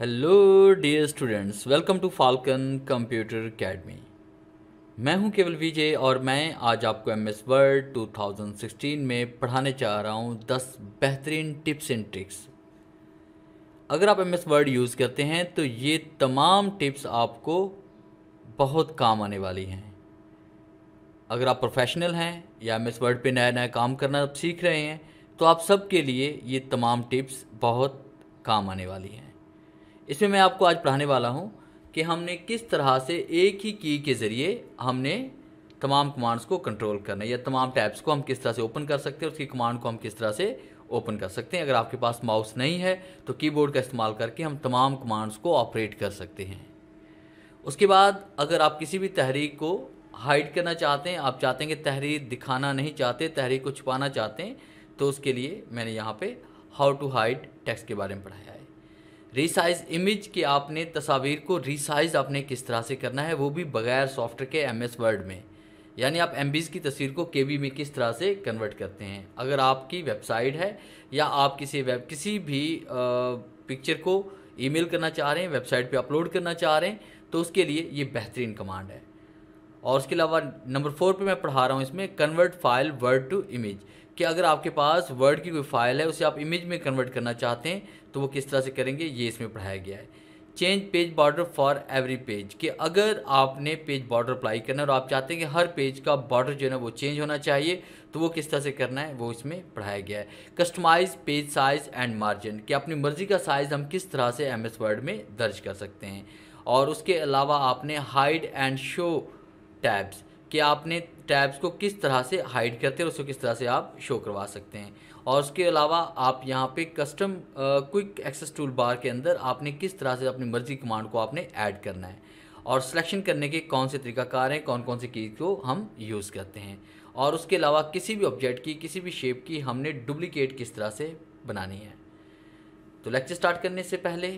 hello dear students welcome to Falcon computer academy मैं हूं केवल विजय और मैं आज आपको एम एस वर्ड टू में पढ़ाने चाह रहा हूं 10 बेहतरीन टिप्स एंड ट्रिक्स अगर आप एम एस वर्ड यूज़ करते हैं तो ये तमाम टिप्स आपको बहुत काम आने वाली हैं अगर आप प्रोफेशनल हैं या एम एस वर्ड पर नया नया काम करना सीख रहे हैं तो आप सबके लिए ये तमाम टिप्स बहुत काम आने वाली हैं इसमें मैं आपको आज पढ़ाने वाला हूँ कि हमने किस तरह से एक ही की के ज़रिए हमने तमाम कमांड्स को कंट्रोल करना है या तमाम टैब्स को हम किस तरह से ओपन कर सकते हैं उसकी कमांड को हम किस तरह से ओपन कर सकते हैं अगर आपके पास माउस नहीं है तो कीबोर्ड का इस्तेमाल करके हम तमाम कमांड्स को ऑपरेट कर सकते हैं उसके बाद अगर आप किसी भी तहरीक को हाइड करना चाहते हैं आप चाहते हैं कि तहरीर दिखाना नहीं चाहते तहरीर को छुपाना चाहते हैं तो उसके लिए मैंने यहाँ पे हाउ टू हाइड टेक्स्ट के बारे में पढ़ाया है रिसाइज इमेज की आपने तस्वीर को रिसाइज आपने किस तरह से करना है वो भी बगैर सॉफ्टवेयर के एम एस वर्ड में यानी आप एम की तस्वीर को के में किस तरह से कन्वर्ट करते हैं अगर आपकी वेबसाइट है या आप किसी वेब किसी भी पिक्चर को ईमेल करना चाह रहे हैं वेबसाइट पे अपलोड करना चाह रहे हैं तो उसके लिए ये बेहतरीन कमांड है और उसके अलावा नंबर फोर पे मैं पढ़ा रहा हूँ इसमें convert file word to image कि अगर आपके पास वर्ड की कोई फाइल है उसे आप इमेज में कन्वर्ट करना चाहते हैं तो वो किस तरह से करेंगे ये इसमें पढ़ाया गया है change page border for every page कि अगर आपने पेज बॉर्डर अप्लाई करना है और आप चाहते हैं कि हर पेज का बॉर्डर जो है ना वो चेंज होना चाहिए तो वो किस तरह से करना है वो इसमें पढ़ाया गया है customise page size and margin कि अपनी मर्जी का साइज़ हम किस तरह से एम एस वर्ड में दर्ज कर सकते हैं और उसके अलावा आपने हाइड एंड शो टैब्स कि आपने टैब्स को किस तरह से हाइड करते हैं उसको किस तरह से आप शो करवा सकते हैं और उसके अलावा आप यहाँ पे custom quick access tool bar के अंदर आपने किस तरह से अपनी मर्जी कमांड को आपने ऐड करना है और सिलेक्शन करने के कौन से तरीकाकार हैं कौन कौन से की को हम यूज़ करते हैं और उसके अलावा किसी भी ऑब्जेक्ट की किसी भी शेप की हमने डुप्लिकेट किस तरह से बनानी है तो लेक्चर स्टार्ट करने से पहले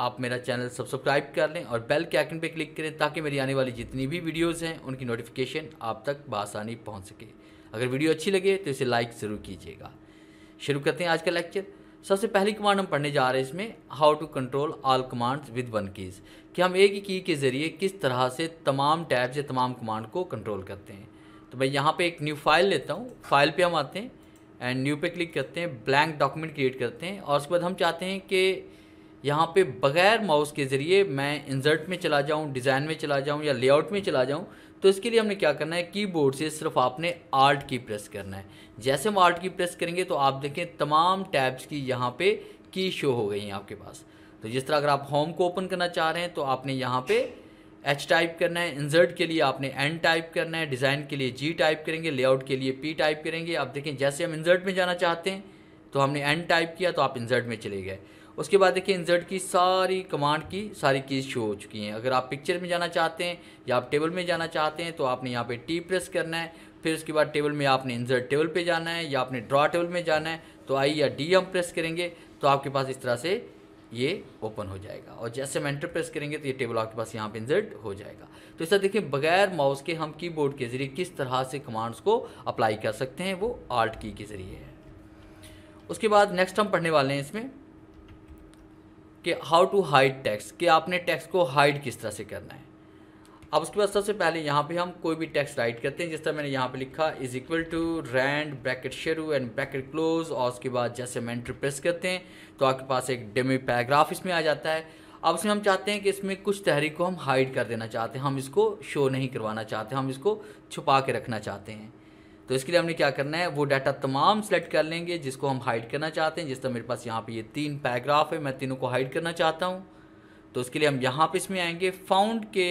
आप मेरा चैनल सब्सक्राइब कर लें और बेल के आइकन पर क्लिक करें ताकि मेरी आने वाली जितनी भी वीडियोज़ हैं उनकी नोटिफिकेशन आप तक बसानी पहुँच सके अगर वीडियो अच्छी लगे तो इसे लाइक ज़रूर कीजिएगा शुरू करते हैं आज का लेक्चर सबसे पहली कमांड हम पढ़ने जा रहे हैं इसमें how to control all commands with one keys कि हम एक ही की के ज़रिए किस तरह से तमाम टैब्स या तमाम कमांड को कंट्रोल करते हैं तो मैं यहाँ पर एक न्यू फाइल लेता हूँ फाइल पर हम आते हैं एंड न्यू पे क्लिक करते हैं ब्लैंक डॉक्यूमेंट क्रिएट करते हैं और उसके बाद हम चाहते हैं कि यहाँ पे बग़ैर माउस के ज़रिए मैं इंसर्ट में चला जाऊँ डिज़ाइन में चला जाऊँ या लेआउट में चला जाऊँ तो इसके लिए हमने क्या करना है कीबोर्ड से सिर्फ आपने आर्ट की प्रेस करना है जैसे हम आर्ट की प्रेस करेंगे तो आप देखें तमाम टैब्स की यहाँ पे की शो हो गई हैं आपके पास तो जिस तरह अगर आप होम को ओपन करना चाह रहे हैं तो आपने यहाँ पे एच टाइप करना है इंजर्ट के लिए आपने एन टाइप करना है डिज़ाइन के लिए जी टाइप करेंगे लेआउट के लिए पी टाइप करेंगे आप देखें जैसे हम इंजर्ट में जाना चाहते हैं तो हमने एन टाइप किया तो आप इंजर्ट में चले गए उसके बाद देखिए इंसर्ट की सारी कमांड की सारी कीज़ शो हो चुकी हैं अगर आप पिक्चर में जाना चाहते हैं या आप टेबल में जाना चाहते हैं तो आपने यहाँ पे टी प्रेस करना है फिर उसके बाद टेबल में आपने इंसर्ट टेबल पे जाना है या आपने ड्रा टेबल में जाना है तो आई या डी हम प्रेस करेंगे तो आपके पास इस तरह से ये ओपन हो जाएगा और जैसे हम एंटर प्रेस करेंगे तो ये टेबल आपके पास यहाँ पे इंसर्ट हो जाएगा तो इस तरह देखिए बगैर माउस के हम कीबोर्ड के ज़रिए किस तरह से कमांड्स को अप्लाई कर सकते हैं वो आर्ट की के ज़रिए है उसके बाद नेक्स्ट हम पढ़ने वाले हैं इसमें कि हाउ टू हाइड टैक्स कि आपने टैक्स को हाइड किस तरह से करना है अब उसके बाद सबसे पहले यहाँ पे हम कोई भी टैक्स राइट करते हैं जिस तरह मैंने यहाँ पे लिखा is equal to rand bracket शेरू एंड ब्रैकेट क्लोज और उसके बाद जैसे हम एंट्री प्रेस करते हैं तो आपके पास एक डेमी पैराग्राफ इसमें आ जाता है अब इसमें हम चाहते हैं कि इसमें कुछ तहरीक को हम हाइड कर देना चाहते हैं हम इसको शो नहीं करवाना चाहते हम इसको छुपा के रखना चाहते हैं तो इसके लिए हमने क्या करना है वो डाटा तमाम सेलेक्ट कर लेंगे जिसको हम हाइड करना चाहते हैं जिस तरह मेरे पास यहाँ पे ये तीन पैराग्राफ है मैं तीनों को हाइड करना चाहता हूँ तो उसके लिए हम यहाँ पे इसमें आएंगे फाउंड के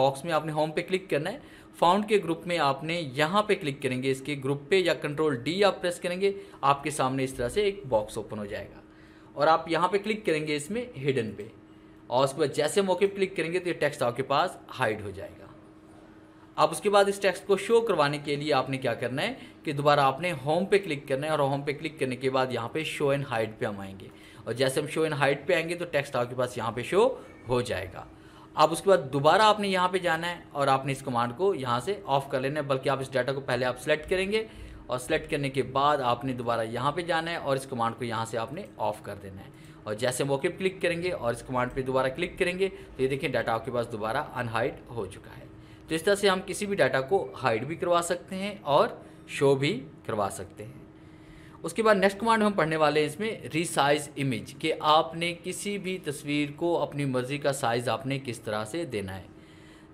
बॉक्स में आपने होम पे क्लिक करना है फाउंड के ग्रुप में आपने यहाँ पे क्लिक करेंगे इसके ग्रुप पे या कंट्रोल डी आप प्रेस करेंगे आपके सामने इस तरह से एक बॉक्स ओपन हो जाएगा और आप यहाँ पे क्लिक करेंगे इसमें हिडन पे और उसके बाद जैसे मौके पर क्लिक करेंगे तो ये टेक्स्ट आपके पास हाइड हो जाएगा आप उसके बाद इस टेक्स्ट को शो करवाने के लिए आपने क्या करना है कि दोबारा आपने होम पे क्लिक करना है और होम पे क्लिक करने के बाद यहाँ पे शो इन हाइट पे हम आएंगे और जैसे हम शो इन हाइट पे आएंगे तो टेक्स्ट आपके पास यहाँ पे शो हो जाएगा आप उसके बाद दोबारा आपने यहाँ पे जाना है और आपने इस कमांड को यहाँ से ऑफ कर लेना है बल्कि आप इस डाटा को पहले आप सेलेक्ट करेंगे और सेलेक्ट करने के बाद आपने दोबारा यहाँ पे जाना है और इस कमांड को यहाँ से आपने ऑफ कर देना है और जैसे हम ओके क्लिक करेंगे और इस कमांड पे दोबारा क्लिक करेंगे तो ये देखिए डाटा आपके पास दोबारा अनहाइट हो चुका है तो इस तरह से हम किसी भी डाटा को हाइड भी करवा सकते हैं और शो भी करवा सकते हैं उसके बाद नेक्स्ट कमांड हम पढ़ने वाले हैं इसमें रिसाइज इमेज कि आपने किसी भी तस्वीर को अपनी मर्ज़ी का साइज़ आपने किस तरह से देना है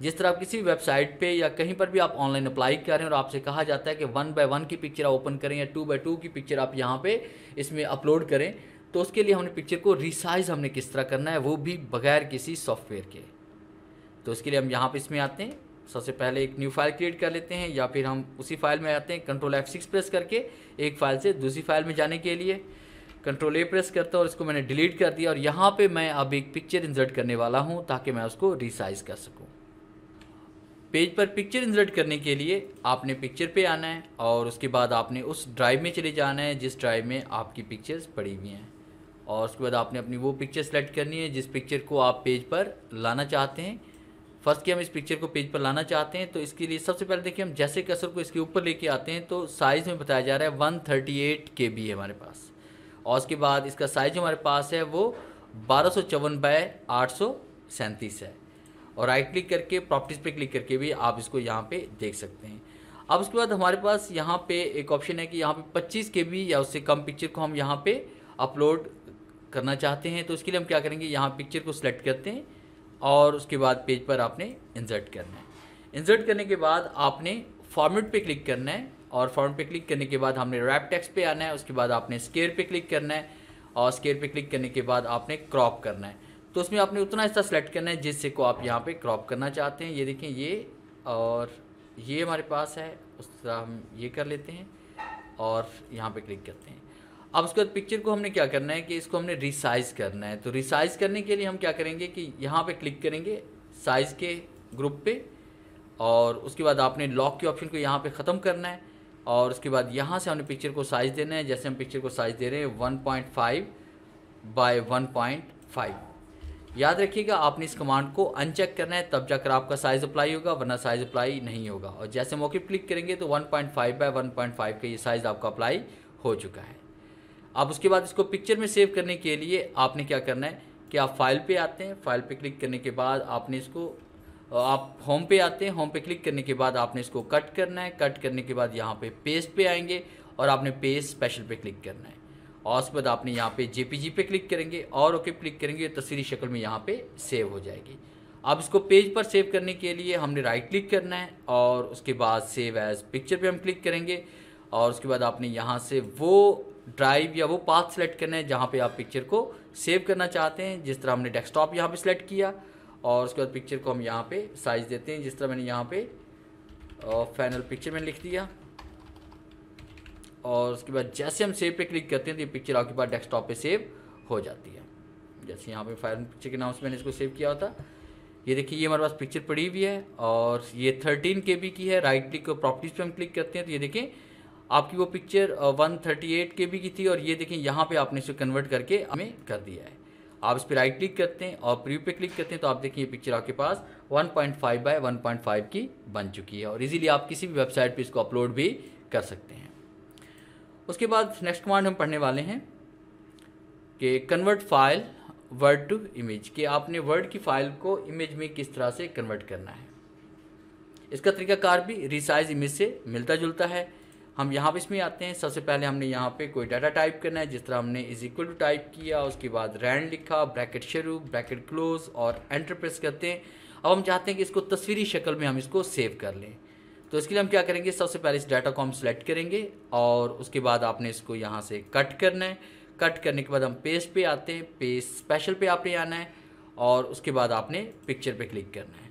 जिस तरह आप किसी वेबसाइट पे या कहीं पर भी आप ऑनलाइन अप्लाई कर रहे हैं और आपसे कहा जाता है कि वन बाय वन की पिक्चर आप ओपन करें या टू बाय टू की पिक्चर आप यहाँ पे इसमें अपलोड करें तो उसके लिए हमने पिक्चर को रिसाइज हमने किस तरह करना है वो भी बगैर किसी सॉफ्टवेयर के तो उसके लिए हम यहाँ पर इसमें आते हैं सबसे पहले एक न्यू फाइल क्रिएट कर लेते हैं या फिर हम उसी फाइल में आते हैं कंट्रोल एफ सिक्स प्रेस करके एक फाइल से दूसरी फाइल में जाने के लिए कंट्रोल ए प्रेस करता हूँ और इसको मैंने डिलीट कर दिया और यहाँ पे मैं अब एक पिक्चर इंजर्ट करने वाला हूँ ताकि मैं उसको रिसाइज कर सकूँ पेज पर पिक्चर इंजर्ट करने के लिए आपने पिक्चर पर आना है और उसके बाद आपने उस ड्राइव में चले जाना है जिस ड्राइव में आपकी पिक्चर्स पड़ी हुई हैं और उसके बाद आपने अपनी वो पिक्चर सेलेक्ट करनी है जिस पिक्चर को आप पेज पर लाना चाहते हैं फर्स्ट कि हम इस पिक्चर को पेज पर लाना चाहते हैं तो इसके लिए सबसे पहले देखिए हम जैसे कसर को इसके ऊपर लेके आते हैं तो साइज़ में बताया जा रहा है one thirty eight K B है हमारे पास और उसके बाद इसका साइज हमारे पास है वो बारह सौ चौवन बाय आठ सौ सैंतीस है और राइट क्लिक करके प्रॉपर्टीज़ पे क्लिक करके भी आप इसको यहाँ पे देख सकते हैं अब उसके बाद हमारे पास यहाँ पे एक ऑप्शन है कि यहाँ पे पच्चीस के बी या उससे कम पिक्चर को हम यहाँ पे अपलोड करना चाहते हैं तो उसके लिए हम क्या करेंगे यहाँ पिक्चर को सिलेक्ट करते हैं और उसके बाद पेज पर आपने इंसर्ट करना है इंसर्ट करने के बाद आपने फॉर्मेट पे क्लिक करना है और फॉर्मेट पे क्लिक करने के बाद हमने रैप टेक्स्ट पे आना है उसके बाद आपने स्केयर पे क्लिक करना है और स्केयर पे क्लिक करने के बाद आपने क्रॉप करना है तो उसमें आपने उतना हिस्सा सेलेक्ट करना है जिससे को आप यहाँ पे क्रॉप करना चाहते हैं ये देखें ये और ये हमारे पास है उस तरह हम ये कर लेते हैं और यहाँ पे क्लिक करते हैं अब उसके बाद पिक्चर को हमने क्या करना है कि इसको हमने रिसाइज़ करना है तो रिसाइज़ करने के लिए हम क्या करेंगे कि यहाँ पे क्लिक करेंगे साइज़ के ग्रुप पे और उसके बाद आपने लॉक के ऑप्शन को यहाँ पे ख़त्म करना है और उसके बाद यहाँ से हमने पिक्चर को साइज़ देना है जैसे हम पिक्चर को साइज़ दे रहे हैं one point five by one point five याद रखिएगा आपने इस कमांड को अनचेक करना है तब जाकर आपका साइज़ अप्लाई होगा वरना साइज़ अप्लाई नहीं होगा और जैसे मौके क्लिक करेंगे तो one point five by one point five का ये साइज़ आपका अप्लाई हो चुका है अब उसके बाद इसको पिक्चर में सेव करने के लिए आपने क्या करना है कि आप फाइल पे आते हैं फाइल पे क्लिक करने के बाद आपने इसको आप होम पे आते हैं होम पे क्लिक करने के बाद आपने इसको कट करना है कट करने के बाद यहाँ पे पेस्ट पे आएंगे और आपने पेस्ट स्पेशल पे क्लिक करना है और उसके बाद आपने यहाँ पे जेपीजी पे क्लिक करेंगे और ओके क्लिक करेंगे तस्वीरी तो शक्ल में यहाँ पे सेव हो जाएगी अब इसको पेज पर सेव करने के लिए हमने राइट क्लिक करना है और उसके बाद सेव एज पिक्चर पर हम क्लिक करेंगे और उसके बाद आपने यहाँ से वो ड्राइव या वो पाथ सेलेक्ट करना है जहाँ पे आप पिक्चर को सेव करना चाहते हैं जिस तरह हमने डेस्कटॉप यहाँ पे सेलेक्ट किया और उसके बाद पिक्चर को हम यहाँ पे साइज़ देते हैं जिस तरह मैंने यहाँ पे फाइनल पिक्चर मैंने लिख दिया और उसके बाद जैसे हम सेव पे क्लिक करते हैं तो ये पिक्चर आपके पास डेस्कटॉप पे सेव हो जाती है जैसे यहाँ पे फाइनल पिक्चर के नाम से मैंने इसको सेव किया होता ये देखिए ये हमारे पास पिक्चर पड़ी हुई है और ये थर्टीन के की है राइट क्लिक और प्रॉपर्टीज़ पर हम क्लिक करते हैं तो ये देखें आपकी वो पिक्चर 138 uh, के बी की थी और ये देखें यहाँ पे आपने इसे कन्वर्ट करके हमें कर दिया है आप इस पर राइट क्लिक करते हैं और प्रीव्यू पे क्लिक करते हैं तो आप देखिए ये पिक्चर आपके पास 1.5 बाय फाइव की बन चुकी है और इजीली आप किसी भी वेबसाइट पे इसको अपलोड भी कर सकते हैं उसके बाद नेक्स्ट कमांड हम पढ़ने वाले हैं कि convert file word to image कि आपने वर्ड की फाइल को इमेज में किस तरह से कन्वर्ट करना है इसका तरीकाकार भी रिसाइज इमेज से मिलता जुलता है हम यहाँ पे इसमें आते हैं सबसे पहले हमने यहाँ पे कोई डाटा टाइप करना है जिस तरह हमने इज इक्वल टू टाइप किया उसके बाद रैंड लिखा ब्रैकेट शुरू ब्रैकेट क्लोज और एंटर प्रेस करते हैं अब हम चाहते हैं कि इसको तस्वीरी शक्ल में हम इसको सेव कर लें तो इसके लिए हम क्या करेंगे सबसे पहले इस डाटा को हम सेलेक्ट करेंगे और उसके बाद आपने इसको यहाँ से कट करना है कट करने के बाद हम पेज पे आते हैं पेज स्पेशल पे आपने आना है और उसके बाद आपने पिक्चर पे क्लिक करना है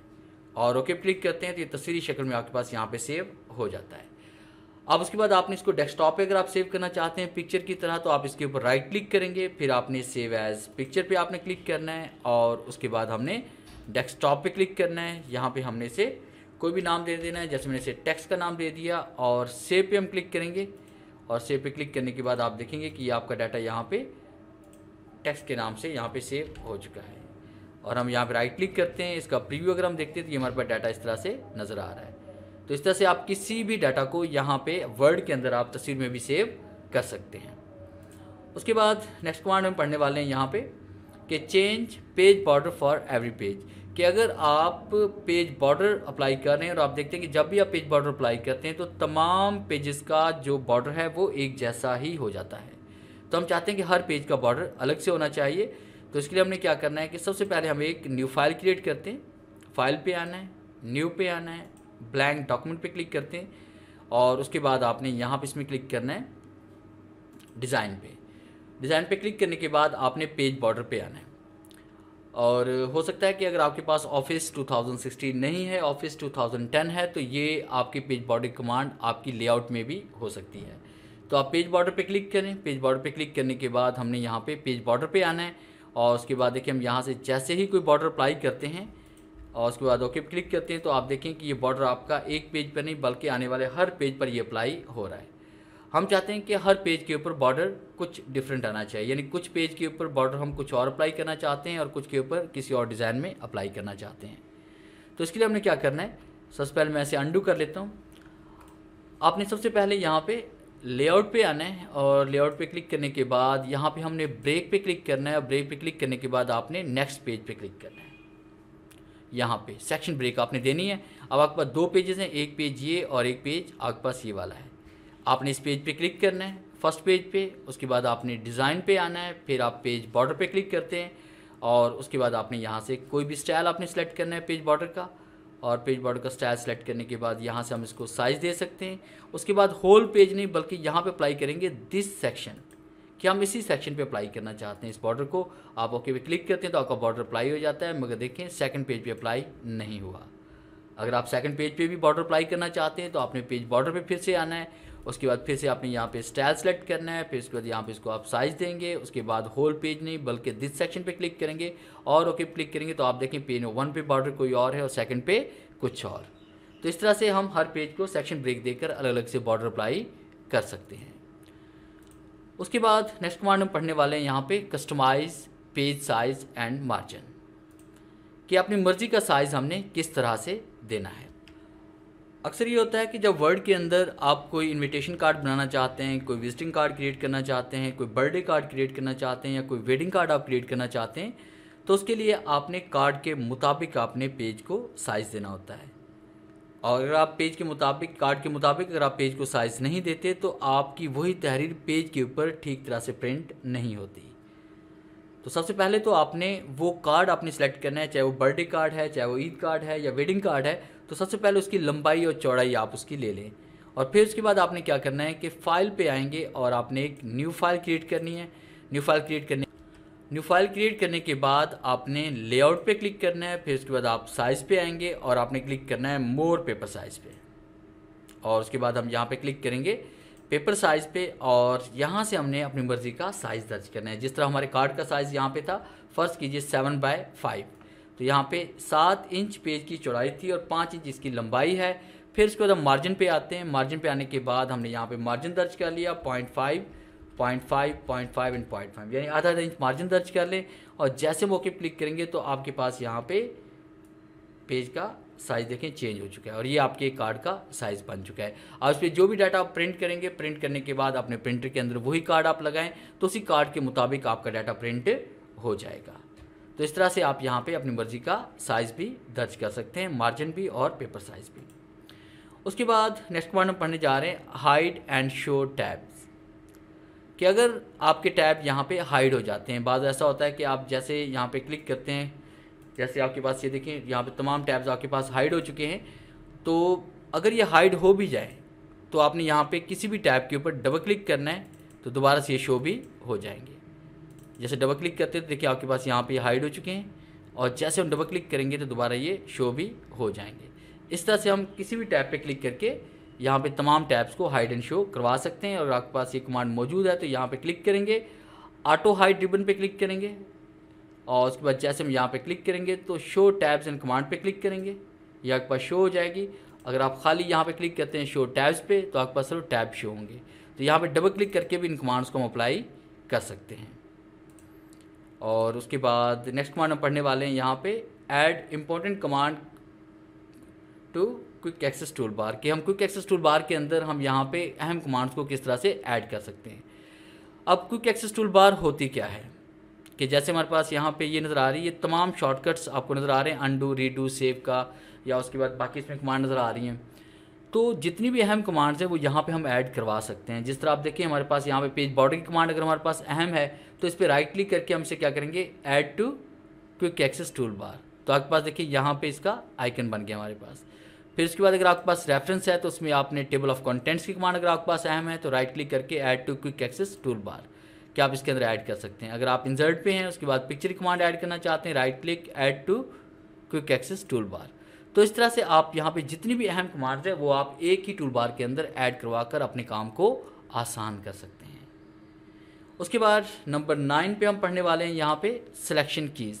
और ओके क्लिक करते हैं तो ये तस्वीरी शक्ल में आपके पास यहाँ पे सेव हो जाता है अब उसके बाद आपने इसको डेस्कटॉप पे अगर आप सेव करना चाहते हैं पिक्चर की तरह तो आप इसके ऊपर राइट क्लिक करेंगे फिर आपने सेव एज पिक्चर पे आपने क्लिक करना है और उसके बाद हमने डेस्कटॉप पे क्लिक करना है यहाँ पे हमने इसे कोई भी नाम दे देना है जैसे मैंने इसे टेक्स्ट का नाम दे दिया और सेव पे हम क्लिक करेंगे और सेव पे क्लिक करने के बाद आप देखेंगे कि आपका डाटा यहाँ पर टेक्स्ट के नाम से यहाँ पर सेव हो चुका है और हम यहाँ पर राइट क्लिक करते हैं इसका प्रिव्यू अगर हम देखते हैं तो ये हमारे पास डाटा इस तरह से नज़र आ रहा है तो इस तरह से आप किसी भी डाटा को यहाँ पे वर्ड के अंदर आप तस्वीर में भी सेव कर सकते हैं उसके बाद नेक्स्ट कमांड हम पढ़ने वाले हैं यहाँ पे कि change page border for every page कि अगर आप पेज बॉर्डर अप्लाई कर रहे हैं और आप देखते हैं कि जब भी आप पेज बॉर्डर अप्लाई करते हैं तो तमाम पेजेस का जो बॉर्डर है वो एक जैसा ही हो जाता है तो हम चाहते हैं कि हर पेज का बॉर्डर अलग से होना चाहिए तो इसके लिए हमने क्या करना है कि सबसे पहले हम एक न्यू फाइल क्रिएट करते हैं फाइल पे आना है न्यू पे आना है ब्लैंक डॉक्यूमेंट पे क्लिक करते हैं और उसके बाद आपने यहाँ पे इसमें क्लिक करना है डिज़ाइन पे डिज़ाइन पे क्लिक करने के बाद आपने पेज बॉर्डर पे आना है और हो सकता है कि अगर आपके पास ऑफिस 2016 नहीं है ऑफिस 2010 है तो ये आपके पेज बॉर्डर कमांड आपकी लेआउट में भी हो सकती है तो आप पेज बॉर्डर पे क्लिक करें पेज बॉर्डर पे क्लिक करने के बाद हमने यहाँ पे पेज बॉर्डर पे आना है और उसके बाद देखिए हम यहाँ से जैसे ही कोई बॉर्डर अप्लाई करते हैं और उसके बाद ओके क्लिक करते हैं तो आप देखें कि ये बॉर्डर आपका एक पेज पर नहीं बल्कि आने वाले हर पेज पर ये अप्लाई हो रहा है हम चाहते हैं कि हर पेज के ऊपर बॉर्डर कुछ डिफरेंट आना चाहिए यानी कुछ पेज के ऊपर बॉर्डर हम कुछ और अप्लाई करना चाहते हैं और कुछ के ऊपर किसी और डिज़ाइन में अप्लाई करना चाहते हैं तो इसके लिए हमने क्या करना है सबसे पहले मैं ऐसे अंडू कर लेता हूँ आपने सबसे पहले यहाँ पर लेआउट पे आना है और लेआउट पे क्लिक करने के बाद यहाँ पे हमने ब्रेक पे क्लिक करना है और ब्रेक पे क्लिक करने के बाद आपने नेक्स्ट पेज पे क्लिक करना है यहाँ पे सेक्शन ब्रेक आपने देनी है अब आपके पास दो पेजेस हैं एक पेज ये और एक पेज आपके पास ये वाला है आपने इस पेज पे क्लिक करना है फर्स्ट पेज पे उसके बाद आपने डिज़ाइन पे आना है फिर आप पेज बॉर्डर पे क्लिक करते हैं और उसके बाद आपने यहाँ से कोई भी स्टाइल आपने सेलेक्ट करना है पेज बॉर्डर का और पेज बॉर्डर का स्टाइल सेलेक्ट करने के बाद यहाँ से हम इसको साइज़ दे सकते हैं उसके बाद होल पेज नहीं बल्कि यहाँ पर अप्लाई करेंगे दिस सेक्शन कि हम इसी सेक्शन पे अप्लाई करना चाहते हैं इस बॉर्डर को आप ओके पे क्लिक करते हैं तो आपका बॉर्डर अप्लाई हो जाता है मगर देखें सेकंड पेज पे अप्लाई नहीं हुआ अगर आप सेकंड पेज पे भी बॉर्डर अप्लाई करना चाहते हैं तो आपने पेज बॉर्डर पे फिर से आना है उसके बाद फिर से आपने यहाँ पे स्टाइल सेलेक्ट करना है फिर उसके बाद यहाँ पे इसको आप साइज़ देंगे उसके बाद होल पेज नहीं बल्कि दिस सेक्शन पे क्लिक करेंगे और ओके क्लिक करेंगे तो आप देखें पेज वन पे बॉर्डर कोई और है और सेकंड पे कुछ और तो इस तरह से हम हर पेज को सेक्शन ब्रेक देकर अलग अलग से बॉर्डर अप्लाई कर सकते हैं उसके बाद नेक्स्ट कमांड हम पढ़ने वाले हैं यहाँ पे customise page size and margin कि अपनी मर्जी का साइज़ हमने किस तरह से देना है अक्सर ये होता है कि जब वर्ड के अंदर आप कोई इनविटेशन कार्ड बनाना चाहते हैं कोई विजिटिंग कार्ड क्रिएट करना चाहते हैं कोई बर्थडे कार्ड क्रिएट करना चाहते हैं या कोई वेडिंग कार्ड आप क्रिएट करना चाहते हैं तो उसके लिए आपने कार्ड के मुताबिक आपने पेज को साइज़ देना होता है और अगर आप पेज के मुताबिक कार्ड के मुताबिक अगर आप पेज को साइज़ नहीं देते तो आपकी वही तहरीर पेज के ऊपर ठीक तरह से प्रिंट नहीं होती तो सबसे पहले तो आपने वो कार्ड आपने सेलेक्ट करना है चाहे वो बर्थडे कार्ड है चाहे वो ईद कार्ड है या वेडिंग कार्ड है तो सबसे पहले उसकी लंबाई और चौड़ाई आप उसकी ले लें और फिर उसके बाद आपने क्या करना है कि फ़ाइल पे आएंगे और आपने एक न्यू फाइल क्रिएट करनी है न्यू फाइल क्रिएट करने न्यू फाइल क्रिएट करने के बाद आपने लेआउट पे क्लिक करना है फिर उसके बाद आप साइज़ पे आएंगे और आपने क्लिक करना है मोर पेपर साइज़ पे और उसके बाद हम यहाँ पे क्लिक करेंगे पेपर साइज़ पे और यहाँ से हमने अपनी मर्ज़ी का साइज़ दर्ज करना है जिस तरह हमारे कार्ड का साइज़ यहाँ पे था फर्स्ट कीजिए सेवन बाय फाइव तो यहाँ पे सात इंच पेज की चौड़ाई थी और पाँच इंच इसकी लंबाई है फिर उसके बाद हम मार्जिन पे आते हैं मार्जिन पे आने के बाद हमने यहाँ पे मार्जिन दर्ज कर लिया point five point five point five and point five यानी आधा आधा इंच मार्जिन दर्ज कर लें और जैसे मौके क्लिक करेंगे तो आपके पास यहाँ पे पेज का साइज़ देखें चेंज हो चुका है और ये आपके कार्ड का साइज़ बन चुका है अब उस पर जो भी डाटा आप प्रिंट करेंगे प्रिंट करने के बाद अपने प्रिंटर के अंदर वही कार्ड आप लगाएं तो उसी कार्ड के मुताबिक आपका डाटा प्रिंट हो जाएगा तो इस तरह से आप यहाँ पे अपनी मर्ज़ी का साइज़ भी दर्ज कर सकते हैं मार्जिन भी और पेपर साइज़ भी उसके बाद नेक्स्ट पॉइंट हम पढ़ने जा रहे हैं हाइड एंड शो टैब कि अगर आपके टैब यहाँ पे हाइड हो जाते हैं बाद ऐसा होता है कि आप जैसे यहाँ पे क्लिक करते हैं जैसे आपके पास ये देखें यहाँ पे तमाम टैब्स आपके पास हाइड हो चुके हैं तो अगर ये हाइड हो भी जाए तो आपने यहाँ पे किसी भी टैब के ऊपर डबल क्लिक करना है तो दोबारा से ये शो भी हो जाएंगे जैसे डबल क्लिक करते हैं तो देखिए आपके पास यहाँ पर हाइड हो चुके हैं और जैसे हम डबल क्लिक करेंगे तो दोबारा ये शो भी हो जाएंगे इस तरह से हम किसी भी टैब पर क्लिक करके यहाँ पे तमाम टैब्स को हाइड एंड शो करवा सकते हैं और आपके पास ये कमांड मौजूद है तो यहाँ पे क्लिक करेंगे ऑटो हाइड रिबन पे क्लिक करेंगे और उसके बाद जैसे हम यहाँ पे क्लिक करेंगे तो शो टैब्स एंड कमांड पे क्लिक करेंगे ये आपके पास शो हो जाएगी अगर आप खाली यहाँ पे क्लिक करते हैं शो टैब्स पे तो आपके पास सर टैब शो होंगे तो यहाँ पे डबल क्लिक करके भी इन कमांड्स को हम अप्लाई कर सकते हैं और उसके बाद नेक्स्ट कमांड हम पढ़ने वाले हैं यहाँ पे add important command to quick access tool bar के हम क्विक एक्सेस टूल बार के अंदर हम यहाँ पे अहम कमांड्स को किस तरह से ऐड कर सकते हैं अब क्विक एक्सेस टूल बार होती क्या है कि जैसे हमारे पास यहाँ पे ये नज़र आ रही है तमाम शॉर्टकट्स आपको नज़र आ रहे हैं अनडू रीडू सेव का या उसके बाद बाकी इसमें कमांड नज़र आ रही हैं तो जितनी भी अहम कमांड्स हैं वो यहाँ पे हम ऐड करवा सकते हैं जिस तरह आप देखिए हमारे पास यहाँ पे पेज बॉर्डर की कमांड अगर हमारे पास अहम है तो इस पर राइट क्लिक करके हमसे क्या करेंगे add to quick access tool bar तो आपके पास देखिए यहाँ पे इसका आइकन बन गया हमारे पास फिर उसके बाद अगर आपके पास रेफरेंस है तो उसमें आपने टेबल ऑफ कंटेंट्स की कमांड अगर आपके पास अहम है तो राइट क्लिक करके add to quick access tool bar क्या आप इसके अंदर ऐड कर सकते हैं अगर आप इंसर्ट पे हैं उसके बाद पिक्चर कमांड ऐड करना चाहते हैं right click add to quick access tool bar तो इस तरह से आप यहाँ पे जितनी भी अहम कमांड्स हैं वो आप एक ही टूल बार के अंदर ऐड करवा कर अपने काम को आसान कर सकते हैं उसके बाद नंबर नाइन पे हम पढ़ने वाले हैं यहाँ पे सिलेक्शन कीज़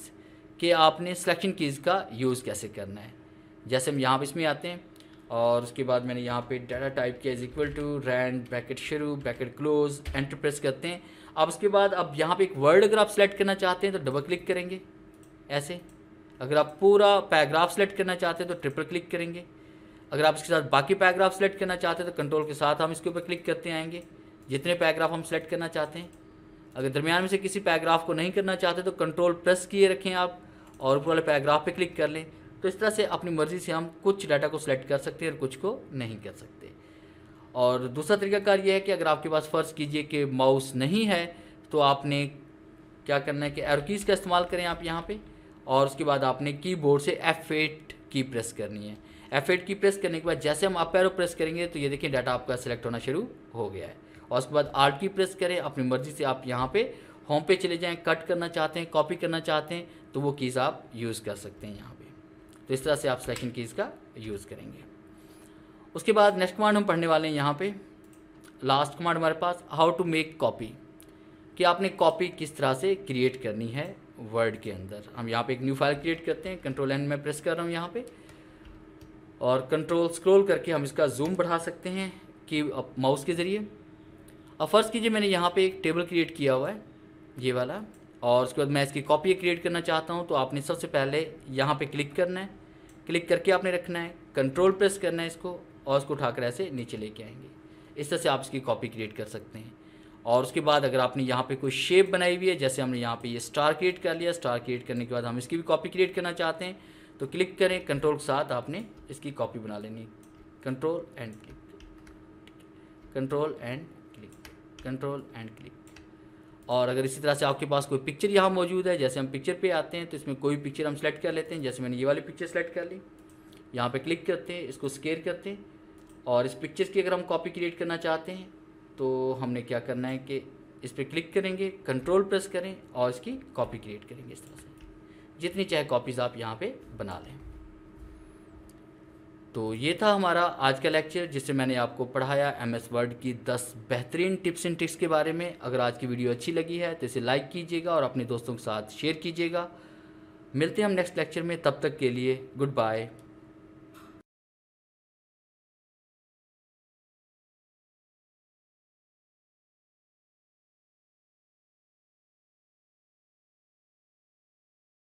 कि आपने सिलेक्शन कीज़ का यूज़ कैसे करना है जैसे हम यहाँ पर इसमें आते हैं और उसके बाद मैंने यहाँ पे डाटा टाइप किया is equal to rand bracket शुरू ब्रैकेट क्लोज एंटर प्रेस करते हैं अब उसके बाद अब यहाँ पे एक वर्ड अगर आप सेलेक्ट करना चाहते हैं तो डबल क्लिक करेंगे ऐसे अगर आप पूरा पैराग्राफ सेलेक्ट करना चाहते हैं तो ट्रिपल क्लिक करेंगे अगर आप इसके साथ बाकी पैराग्राफ सेलेक्ट करना चाहते हैं तो कंट्रोल के साथ हम इसके ऊपर क्लिक करते आएंगे जितने पैराग्राफ हम सेलेक्ट करना चाहते हैं अगर दरमियान में से किसी पैराग्राफ को नहीं करना चाहते तो कंट्रोल प्रेस किए रखें आप और ऊपर वाले पैराग्राफ पर क्लिक कर लें तो इस तरह से अपनी मर्ज़ी से हम कुछ डाटा को सिलेक्ट कर सकते हैं और कुछ को नहीं कर सकते और दूसरा तरीकाकार ये है कि अगर आपके पास फ़र्ज़ कीजिए कि माउस नहीं है तो आपने क्या करना है कि एरकीज़ का इस्तेमाल करें आप यहाँ पे और उसके बाद आपने कीबोर्ड से F8 की प्रेस करनी है F8 की प्रेस करने के बाद जैसे हम आप प्रेस करेंगे तो ये देखिए डाटा आपका सेलेक्ट होना शुरू हो गया है और उसके बाद आर्ट की प्रेस करें अपनी मर्ज़ी से आप यहाँ पर होम पे चले जाएँ कट करना चाहते हैं कॉपी करना चाहते हैं तो वो कीज़ आप यूज़ कर सकते हैं यहाँ पर तो इस तरह से आप सिलेक्शन कीज़ का यूज़ करेंगे उसके बाद नेक्स्ट कमांड हम पढ़ने वाले हैं यहाँ पे लास्ट कमांड हमारे पास हाउ टू मेक कॉपी कि आपने कॉपी किस तरह से क्रिएट करनी है वर्ड के अंदर हम यहाँ पे एक न्यू फाइल क्रिएट करते हैं कंट्रोल एंड में प्रेस कर रहा हूँ यहाँ पे और कंट्रोल स्क्रॉल करके हम इसका जूम बढ़ा सकते हैं कि माउस के ज़रिए अब फर्स्ट कीजिए मैंने यहाँ पे एक टेबल क्रिएट किया हुआ है ये वाला और उसके बाद मैं इसकी कॉपी क्रिएट करना चाहता हूँ तो आपने सबसे पहले यहाँ पर क्लिक करना है क्लिक करके आपने रखना है कंट्रोल प्रेस करना है इसको और उसको उठाकर ऐसे नीचे लेके आएंगे इस तरह से आप इसकी कॉपी क्रिएट कर सकते हैं और उसके बाद अगर आपने यहाँ पे कोई शेप बनाई हुई है जैसे हमने यहाँ पे ये स्टार क्रिएट कर लिया स्टार क्रिएट करने के बाद हम इसकी भी कॉपी क्रिएट करना चाहते हैं तो क्लिक करें कंट्रोल के साथ आपने इसकी कॉपी बना लेनी control and click control and click control and click और अगर इसी तरह से आपके पास कोई पिक्चर यहाँ मौजूद है जैसे हम पिक्चर पे आते हैं तो इसमें कोई पिक्चर हम सेलेक्ट कर लेते हैं जैसे मैंने ये वाली पिक्चर सेलेक्ट कर ली यहाँ पे क्लिक करते हैं इसको स्केयर करते हैं और इस पिक्चर की अगर हम कॉपी क्रिएट करना चाहते हैं तो हमने क्या करना है कि इस पर क्लिक करेंगे कंट्रोल प्रेस करें और इसकी कॉपी क्रिएट करेंगे इस तरह से जितनी चाहे कॉपीज़ आप यहाँ पर बना लें तो ये था हमारा आज का लेक्चर जिससे मैंने आपको पढ़ाया एम एस वर्ड की 10 बेहतरीन टिप्स एंड ट्रिक्स के बारे में अगर आज की वीडियो अच्छी लगी है तो इसे लाइक कीजिएगा और अपने दोस्तों के साथ शेयर कीजिएगा मिलते हैं हम नेक्स्ट लेक्चर में तब तक के लिए गुड बाय